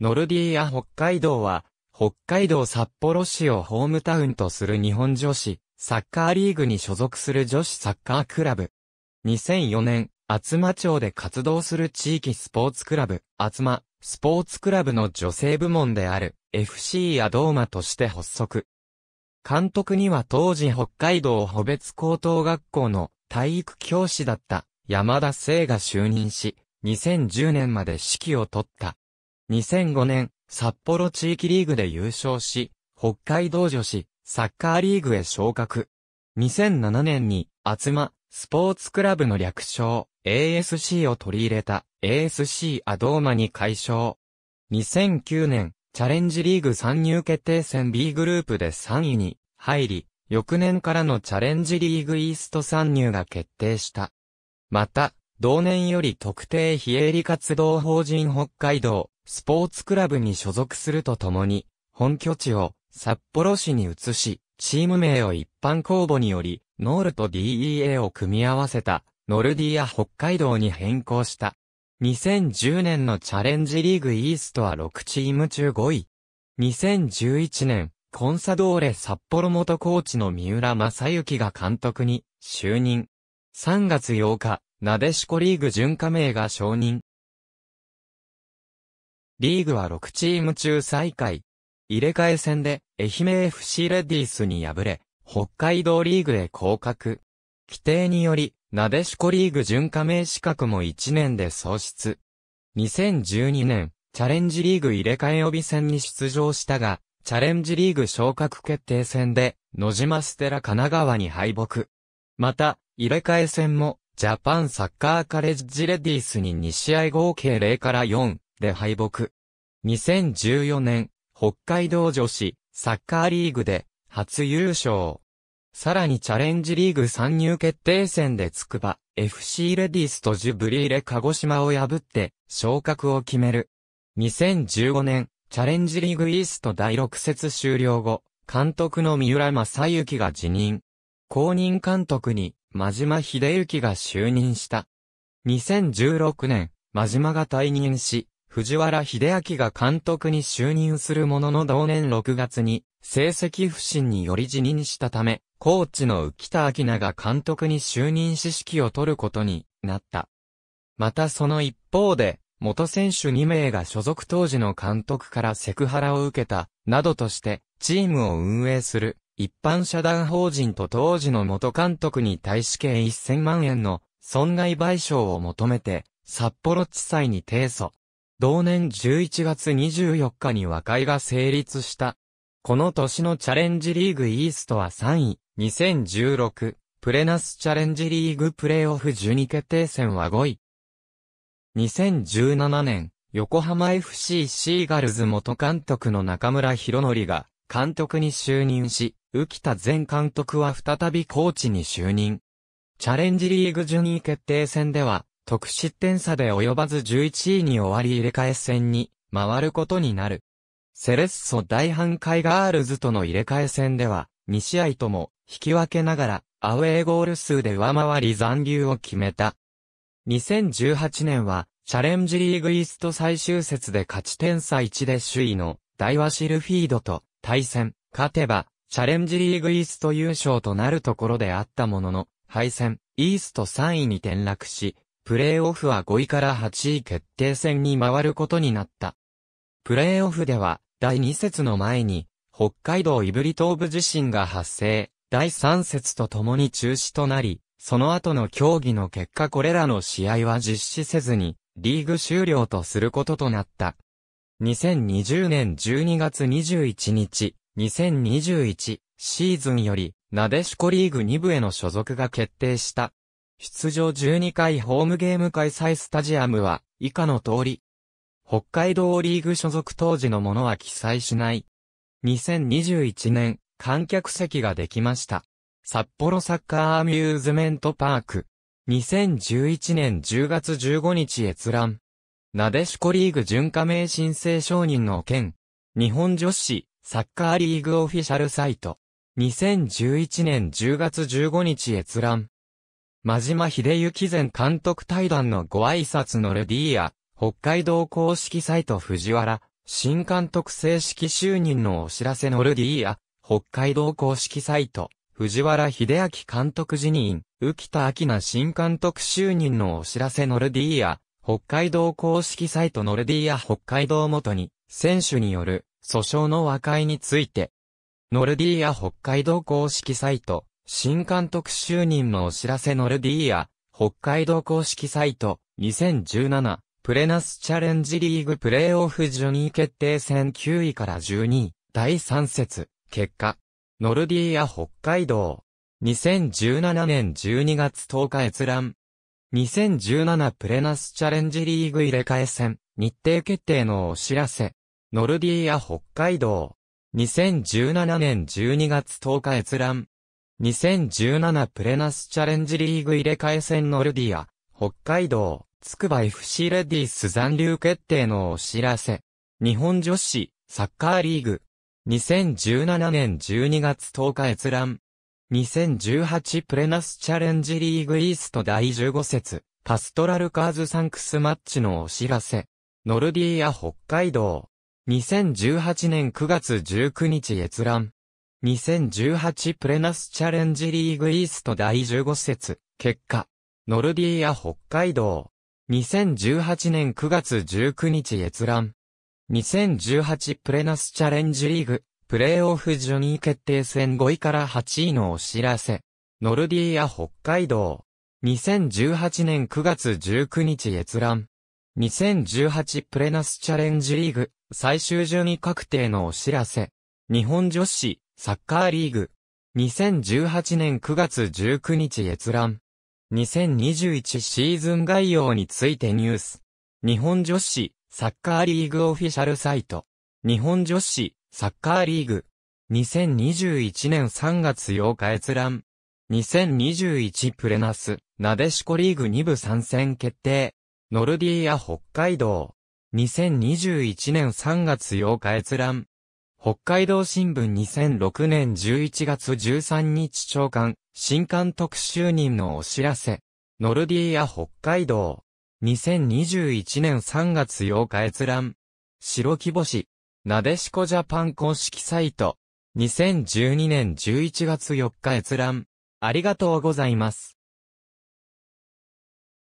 ノルディーア北海道は、北海道札幌市をホームタウンとする日本女子、サッカーリーグに所属する女子サッカークラブ。2004年、厚真町で活動する地域スポーツクラブ、厚真、スポーツクラブの女性部門である、FC やドーマとして発足。監督には当時北海道補別高等学校の体育教師だった山田聖が就任し、2010年まで指揮を取った。2005年、札幌地域リーグで優勝し、北海道女子、サッカーリーグへ昇格。2007年に、厚間、スポーツクラブの略称、ASC を取り入れた、ASC アドーマに解消。2009年、チャレンジリーグ参入決定戦 B グループで3位に入り、翌年からのチャレンジリーグイースト参入が決定した。また、同年より特定非営利活動法人北海道スポーツクラブに所属するとともに、本拠地を札幌市に移し、チーム名を一般公募により、ノールと DEA を組み合わせた、ノルディア北海道に変更した。2010年のチャレンジリーグイーストは6チーム中5位。2011年、コンサドーレ札幌元コーチの三浦正幸が監督に就任。3月8日、なでしこリーグ順加盟が承認。リーグは6チーム中最下位。入れ替え戦で愛媛 FC レディースに敗れ、北海道リーグへ降格。規定により、なでしこリーグ準加盟資格も1年で喪失。2012年、チャレンジリーグ入れ替え予備戦に出場したが、チャレンジリーグ昇格決定戦で、野島ステラ神奈川に敗北。また、入れ替え戦も、ジャパンサッカーカレッジレディースに2試合合計0から4、で敗北。2014年、北海道女子サッカーリーグで初優勝。さらにチャレンジリーグ参入決定戦でつくば FC レディースとジュブリーレ鹿児島を破って昇格を決める。2015年、チャレンジリーグイースト第6節終了後、監督の三浦正幸が辞任。公認監督に真島秀幸が就任した。2016年、真島が退任し、藤原秀明が監督に就任するものの同年6月に、成績不振により辞任したため、コーチの浮田明が監督に就任指揮を取ることになった。またその一方で、元選手2名が所属当時の監督からセクハラを受けた、などとして、チームを運営する、一般社団法人と当時の元監督に対し計1000万円の損害賠償を求めて、札幌地裁に提訴。同年11月24日に和解が成立した。この年のチャレンジリーグイーストは3位、2016、プレナスチャレンジリーグプレイオフ12決定戦は5位。2017年、横浜 FC シーガルズ元監督の中村博則が監督に就任し、浮田前監督は再びコーチに就任。チャレンジリーグ順位決定戦では、得失点差で及ばず11位に終わり入れ替え戦に回ることになる。セレッソ大半海ガールズとの入れ替え戦では、2試合とも引き分けながら、アウェーゴール数で上回り残留を決めた。2018年は、チャレンジリーグイースト最終節で勝ち点差1で首位のダイワシルフィードと対戦、勝てば、チャレンジリーグイースト優勝となるところであったものの、敗戦、イースト3位に転落し、プレーオフは5位から8位決定戦に回ることになった。プレーオフでは、第2節の前に、北海道胆振東部地震が発生、第3節とともに中止となり、その後の競技の結果これらの試合は実施せずに、リーグ終了とすることとなった。2020年12月21日、2021シーズンより、なでしこリーグ2部への所属が決定した。出場12回ホームゲーム開催スタジアムは以下の通り。北海道リーグ所属当時のものは記載しない。2021年、観客席ができました。札幌サッカーアミューズメントパーク。2011年10月15日閲覧。なでしこリーグ準加盟申請承認の件。日本女子サッカーリーグオフィシャルサイト。2011年10月15日閲覧。真島秀幸前監督対談のご挨拶のレディーや、北海道公式サイト藤原、新監督正式就任のお知らせのルディーや、北海道公式サイト、藤原秀明監督辞任、浮田明菜新監督就任のお知らせのルディーや、北海道公式サイトのルディーや北海道元に、選手による訴訟の和解について、ノルディーや北海道公式サイト、新監督就任のお知らせノルディーア、北海道公式サイト、2017、プレナスチャレンジリーグプレーオフ順位決定戦9位から12位、第3節、結果、ノルディーア北海道、2017年12月10日閲覧、2017プレナスチャレンジリーグ入れ替え戦、日程決定のお知らせ、ノルディーア北海道、2017年12月10日閲覧、2017プレナスチャレンジリーグ入れ替え戦ノルディア、北海道、つくば FC レディース残留決定のお知らせ。日本女子、サッカーリーグ。2017年12月10日閲覧。2018プレナスチャレンジリーグイースト第15節、パストラルカーズサンクスマッチのお知らせ。ノルディア北海道。2018年9月19日閲覧。2018プレナスチャレンジリーグイースト第15節、結果、ノルディーア北海道、2018年9月19日閲覧、2018プレナスチャレンジリーグ、プレーオフ順位決定戦5位から8位のお知らせ、ノルディーア北海道、2018年9月19日閲覧、2018プレナスチャレンジリーグ、最終順位確定のお知らせ、日本女子、サッカーリーグ。2018年9月19日閲覧。2021シーズン概要についてニュース。日本女子サッカーリーグオフィシャルサイト。日本女子サッカーリーグ。2021年3月8日閲覧。2021プレナス、なでしこリーグ2部参戦決定。ノルディア北海道。2021年3月8日閲覧。北海道新聞2006年11月13日長官、新監督就任のお知らせ。ノルディア北海道。2021年3月8日閲覧。白木星。なでしこジャパン公式サイト。2012年11月4日閲覧。ありがとうございます。